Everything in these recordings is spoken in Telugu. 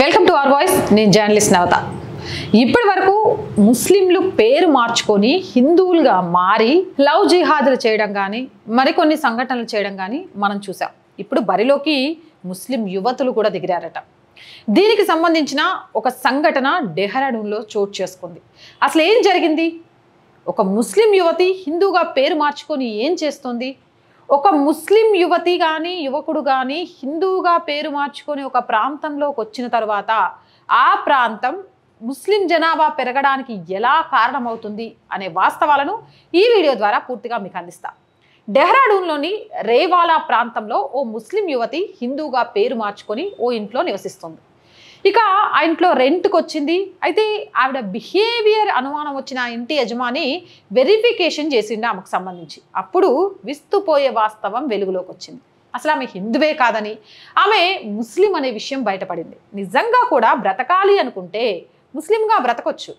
వెల్కమ్ టు ఆర్ వాయిస్ నేను జర్నలిస్ట్ నవత ఇప్పటి వరకు ముస్లింలు పేరు మార్చుకొని హిందువులుగా మారి లవ్ జిహాదులు చేయడం కానీ మరికొన్ని సంఘటనలు చేయడం కానీ మనం చూసాం ఇప్పుడు బరిలోకి ముస్లిం యువతులు కూడా దిగిరారట దీనికి సంబంధించిన ఒక సంఘటన డెహరాడూన్లో చోటు చేసుకుంది అసలు ఏం జరిగింది ఒక ముస్లిం యువతి హిందువుగా పేరు మార్చుకొని ఏం చేస్తుంది ఒక ముస్లిం యువతి కానీ యువకుడు కానీ హిందువుగా పేరు మార్చుకొని ఒక ప్రాంతంలోకి వచ్చిన తర్వాత ఆ ప్రాంతం ముస్లిం జనాభా పెరగడానికి ఎలా కారణమవుతుంది అనే వాస్తవాలను ఈ వీడియో ద్వారా పూర్తిగా మీకు అందిస్తా డెహ్రాడూన్లోని రేవాలా ప్రాంతంలో ఓ ముస్లిం యువతి హిందూగా పేరు మార్చుకొని ఓ ఇంట్లో నివసిస్తుంది ఇక ఆ ఇంట్లో రెంట్కి వచ్చింది అయితే ఆవిడ బిహేవియర్ అనుమానం వచ్చిన ఆ ఇంటి యజమాని వెరిఫికేషన్ చేసిండు ఆమెకు సంబంధించి అప్పుడు విస్తుపోయే వాస్తవం వెలుగులోకి వచ్చింది అసలు ఆమె హిందువే కాదని ఆమె ముస్లిం అనే విషయం బయటపడింది నిజంగా కూడా బ్రతకాలి అనుకుంటే ముస్లింగా బ్రతకొచ్చు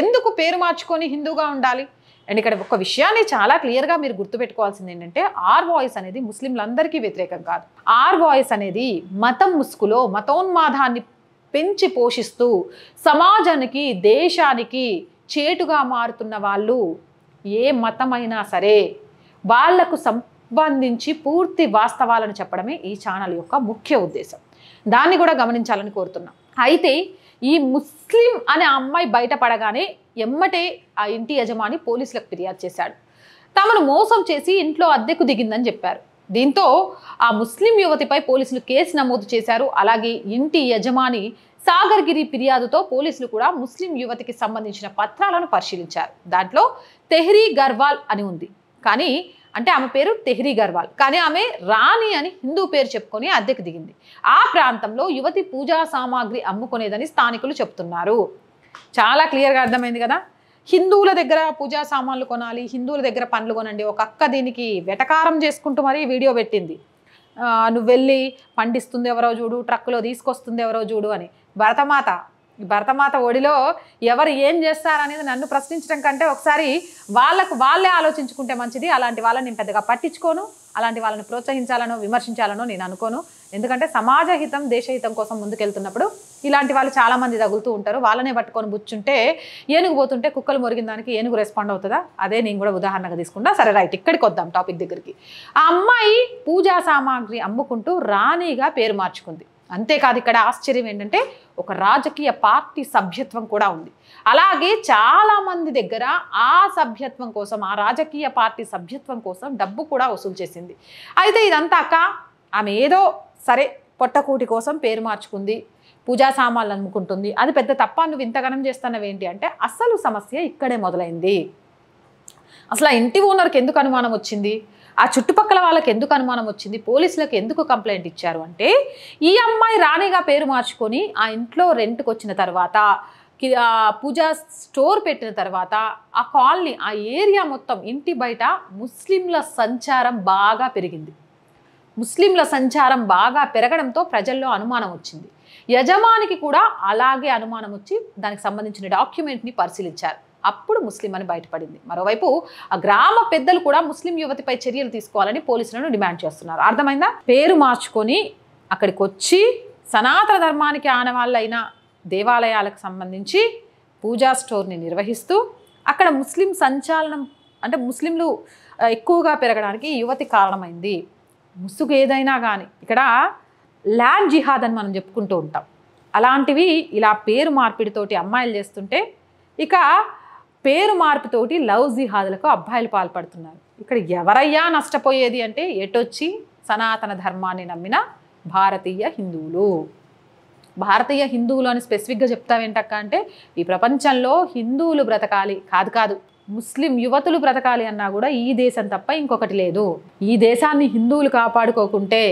ఎందుకు పేరు మార్చుకొని హిందూగా ఉండాలి అండ్ ఇక్కడ ఒక విషయాన్ని చాలా క్లియర్గా మీరు గుర్తుపెట్టుకోవాల్సింది ఏంటంటే ఆర్ వాయిస్ అనేది ముస్లింలందరికీ వ్యతిరేకం కాదు ఆర్ వాయిస్ అనేది మతం ముసుగులో మతోన్మాదాన్ని పెంచి పోషిస్తూ సమాజానికి దేశానికి చేటుగా మారుతున్న వాళ్ళు ఏ మతమైనా సరే వాళ్లకు సంబంధించి పూర్తి వాస్తవాలను చెప్పడమే ఈ ఛానల్ యొక్క ముఖ్య ఉద్దేశం దాన్ని కూడా గమనించాలని కోరుతున్నాం అయితే ఈ ముస్లిం అనే అమ్మాయి బయటపడగానే ఎమ్మటే ఆ ఇంటి యజమాని పోలీసులకు ఫిర్యాదు చేశాడు తమను మోసం చేసి ఇంట్లో అద్దెకు దిగిందని చెప్పారు దీంతో ఆ ముస్లిం యువతిపై పోలీసులు కేసు నమోదు చేశారు అలాగే ఇంటి యజమాని సాగర్గిరి ఫిర్యాదుతో పోలీసులు కూడా ముస్లిం యువతికి సంబంధించిన పత్రాలను పరిశీలించారు దాంట్లో తెహ్రీ గర్వాల్ అని ఉంది కానీ అంటే ఆమె పేరు తెహ్రీ గర్వాల్ కానీ ఆమె రాణి అని హిందూ పేరు చెప్పుకొని అద్దెకు దిగింది ఆ ప్రాంతంలో యువతి పూజా సామాగ్రి అమ్ముకునేదని స్థానికులు చెప్తున్నారు చాలా క్లియర్గా అర్థమైంది కదా హిందువుల దగ్గర పూజా సామాన్లు కొనాలి హిందువుల దగ్గర పండ్లు కొనండి ఒక అక్క దీనికి వెటకారం చేసుకుంటూ మరీ వీడియో పెట్టింది నువ్వు వెళ్ళి పండిస్తుంది ఎవరో చూడు ట్రక్కులో తీసుకొస్తుంది ఎవరో చూడు అని భరతమాత భరతమాత ఒడిలో ఎవరు ఏం చేస్తారనేది నన్ను ప్రశ్నించడం కంటే ఒకసారి వాళ్ళకు వాళ్ళే ఆలోచించుకుంటే మంచిది అలాంటి వాళ్ళని నేను పెద్దగా పట్టించుకోను అలాంటి వాళ్ళని ప్రోత్సహించాలనో విమర్శించాలనో నేను అనుకోను ఎందుకంటే సమాజ హితం దేశహితం కోసం ముందుకెళ్తున్నప్పుడు ఇలాంటి వాళ్ళు చాలామంది తగులుతూ ఉంటారు వాళ్ళనే పట్టుకొని బుచ్చుంటే ఏనుగు పోతుంటే కుక్కలు మొరిగిన దానికి ఏనుగు రెస్పాండ్ అవుతుందా అదే నేను కూడా ఉదాహరణగా తీసుకుంటా సరే రైట్ ఇక్కడికి వద్దాం టాపిక్ దగ్గరికి ఆ అమ్మాయి పూజా సామాగ్రి అమ్ముకుంటూ రాణిగా పేరు మార్చుకుంది అంతేకాదు ఇక్కడ ఆశ్చర్యం ఏంటంటే ఒక రాజకీయ పార్టీ సభ్యత్వం కూడా ఉంది అలాగే చాలామంది దగ్గర ఆ సభ్యత్వం కోసం ఆ రాజకీయ పార్టీ సభ్యత్వం కోసం డబ్బు కూడా వసూలు చేసింది అయితే ఇదంతా అక్క ఆమె ఏదో సరే పొట్టకూటి కోసం పేరు మార్చుకుంది పూజా సామాన్లు అమ్ముకుంటుంది అది పెద్ద తప్ప నువ్వు ఇంతగనం ఏంటి అంటే అసలు సమస్య ఇక్కడే మొదలైంది అసలు ఆ ఇంటి ఓనర్కి ఎందుకు అనుమానం వచ్చింది ఆ చుట్టుపక్కల వాళ్ళకి ఎందుకు అనుమానం వచ్చింది పోలీసులకు ఎందుకు కంప్లైంట్ ఇచ్చారు అంటే ఈ అమ్మాయి రాణిగా పేరు మార్చుకొని ఆ ఇంట్లో రెంట్కి వచ్చిన తర్వాత పూజా స్టోర్ పెట్టిన తర్వాత ఆ కాలనీ ఆ ఏరియా మొత్తం ఇంటి బయట ముస్లింల సంచారం బాగా పెరిగింది ముస్లింల సంచారం బాగా పెరగడంతో ప్రజల్లో అనుమానం వచ్చింది యజమానికి కూడా అలాగే అనుమానం వచ్చి దానికి సంబంధించిన డాక్యుమెంట్ని పరిశీలించారు అప్పుడు ముస్లిం అని బయటపడింది మరోవైపు ఆ గ్రామ పెద్దలు కూడా ముస్లిం యువతిపై చర్యలు తీసుకోవాలని పోలీసులను డిమాండ్ చేస్తున్నారు అర్థమైందా పేరు మార్చుకొని అక్కడికి వచ్చి సనాతన ధర్మానికి ఆనవాళ్ళైన దేవాలయాలకు సంబంధించి పూజా స్టోర్ని నిర్వహిస్తూ అక్కడ ముస్లిం సంచాలనం అంటే ముస్లింలు ఎక్కువగా పెరగడానికి యువతి కారణమైంది ముసుగు ఏదైనా కానీ ఇక్కడ ల్యాండ్ జిహాద్ అని మనం చెప్పుకుంటూ ఉంటాం అలాంటివి ఇలా పేరు మార్పిడితోటి అమ్మాయిలు చేస్తుంటే ఇక పేరు మార్పుతోటి లవ్ జిహాదులకు అబ్బాయిలు పాల్పడుతున్నారు ఇక్కడ ఎవరయ్యా నష్టపోయేది అంటే ఎటొచ్చి సనాతన ధర్మాన్ని నమ్మిన భారతీయ హిందువులు భారతీయ హిందువులు అని స్పెసిఫిక్గా ఏంటక్క అంటే ఈ ప్రపంచంలో హిందువులు బ్రతకాలి కాదు కాదు ముస్లిం యువతులు బ్రతకాలి అన్నా కూడా ఈ దేశం తప్ప ఇంకొకటి లేదు ఈ దేశాన్ని హిందువులు కాపాడుకోకుంటే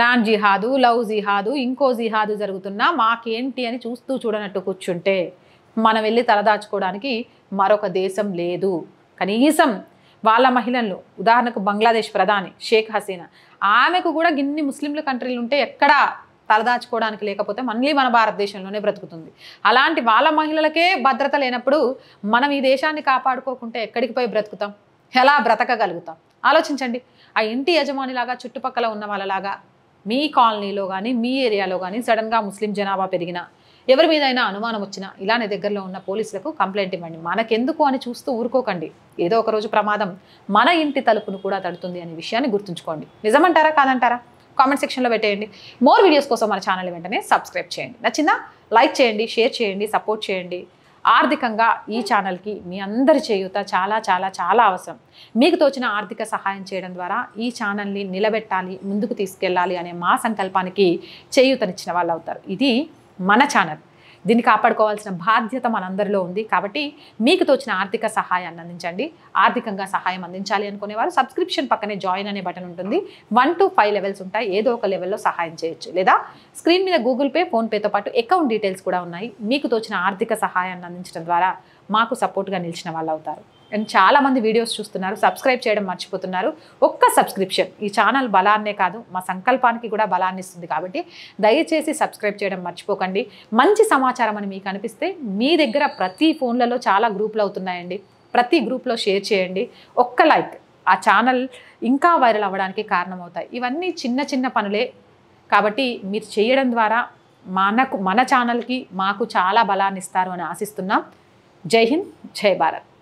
లాన్ జిహాదు లవ్ జిహాదు ఇంకో జిహాదు జరుగుతున్నా మాకేంటి అని చూస్తూ చూడనట్టు కూర్చుంటే మనం వెళ్ళి తలదాచుకోవడానికి మరొక దేశం లేదు కనీసం వాళ్ళ మహిళలు ఉదాహరణకు బంగ్లాదేశ్ ప్రధాని షేక్ హసీనా ఆమెకు కూడా గిన్ని ముస్లింల కంట్రీలు ఉంటే ఎక్కడా తలదాచుకోవడానికి లేకపోతే మళ్ళీ మన భారతదేశంలోనే బ్రతుకుతుంది అలాంటి వాళ్ళ మహిళలకే భద్రత లేనప్పుడు మనం ఈ దేశాన్ని కాపాడుకోకుంటే ఎక్కడికి పోయి బ్రతుకుతాం ఎలా బ్రతకగలుగుతాం ఆలోచించండి ఆ ఇంటి యజమానిలాగా చుట్టుపక్కల ఉన్న వాళ్ళలాగా మీ కాలనీలో కానీ మీ ఏరియాలో కానీ సడన్గా ముస్లిం జనాభా పెరిగినా ఎవరి మీద అయినా అనుమానం వచ్చినా ఇలానే దగ్గరలో ఉన్న పోలీసులకు కంప్లైంట్ ఇవ్వండి మనకెందుకు అని చూస్తూ ఊరుకోకండి ఏదో ఒక రోజు ప్రమాదం మన ఇంటి తలుపును కూడా తడుతుంది అనే విషయాన్ని గుర్తుంచుకోండి నిజమంటారా కాదంటారా కామెంట్ సెక్షన్లో పెట్టేయండి మోర్ వీడియోస్ కోసం మన ఛానల్ వెంటనే సబ్స్క్రైబ్ చేయండి నచ్చిందా లైక్ చేయండి షేర్ చేయండి సపోర్ట్ చేయండి ఆర్థికంగా ఈ ఛానల్కి మీ అందరి చేయూత చాలా చాలా చాలా అవసరం మీకు తోచిన ఆర్థిక సహాయం చేయడం ద్వారా ఈ ఛానల్ని నిలబెట్టాలి ముందుకు తీసుకెళ్ళాలి అనే మా సంకల్పానికి చేయూతనిచ్చిన వాళ్ళు అవుతారు ఇది మన ఛానల్ దీన్ని కాపాడుకోవాల్సిన బాధ్యత మనందరిలో ఉంది కాబట్టి మీకు తోచిన ఆర్థిక సహాయాన్ని అందించండి ఆర్థికంగా సహాయం అందించాలి అనుకునేవారు సబ్స్క్రిప్షన్ పక్కనే జాయిన్ అనే బటన్ ఉంటుంది వన్ టు ఫైవ్ లెవెల్స్ ఉంటాయి ఏదో ఒక లెవెల్లో సహాయం చేయొచ్చు లేదా స్క్రీన్ మీద గూగుల్ పే ఫోన్పేతో పాటు అకౌంట్ డీటెయిల్స్ కూడా ఉన్నాయి మీకు తోచిన ఆర్థిక సహాయాన్ని అందించడం ద్వారా మాకు సపోర్ట్గా నిలిచిన వాళ్ళు అవుతారు అండ్ చాలామంది వీడియోస్ చూస్తున్నారు సబ్స్క్రైబ్ చేయడం మర్చిపోతున్నారు ఒక్క సబ్స్క్రిప్షన్ ఈ ఛానల్ బలాన్నే కాదు మా సంకల్పానికి కూడా బలాన్ని ఇస్తుంది కాబట్టి దయచేసి సబ్స్క్రైబ్ చేయడం మర్చిపోకండి మంచి సమాచారం అని మీకు అనిపిస్తే మీ దగ్గర ప్రతి ఫోన్లలో చాలా గ్రూపులు అవుతున్నాయండి ప్రతి గ్రూప్లో షేర్ చేయండి ఒక్క లైక్ ఆ ఛానల్ ఇంకా వైరల్ అవ్వడానికి కారణమవుతాయి ఇవన్నీ చిన్న చిన్న పనులే కాబట్టి మీరు చేయడం ద్వారా మనకు మన ఛానల్కి మాకు చాలా బలాన్ని ఇస్తారు అని ఆశిస్తున్నాం జై హింద్ జై భారత్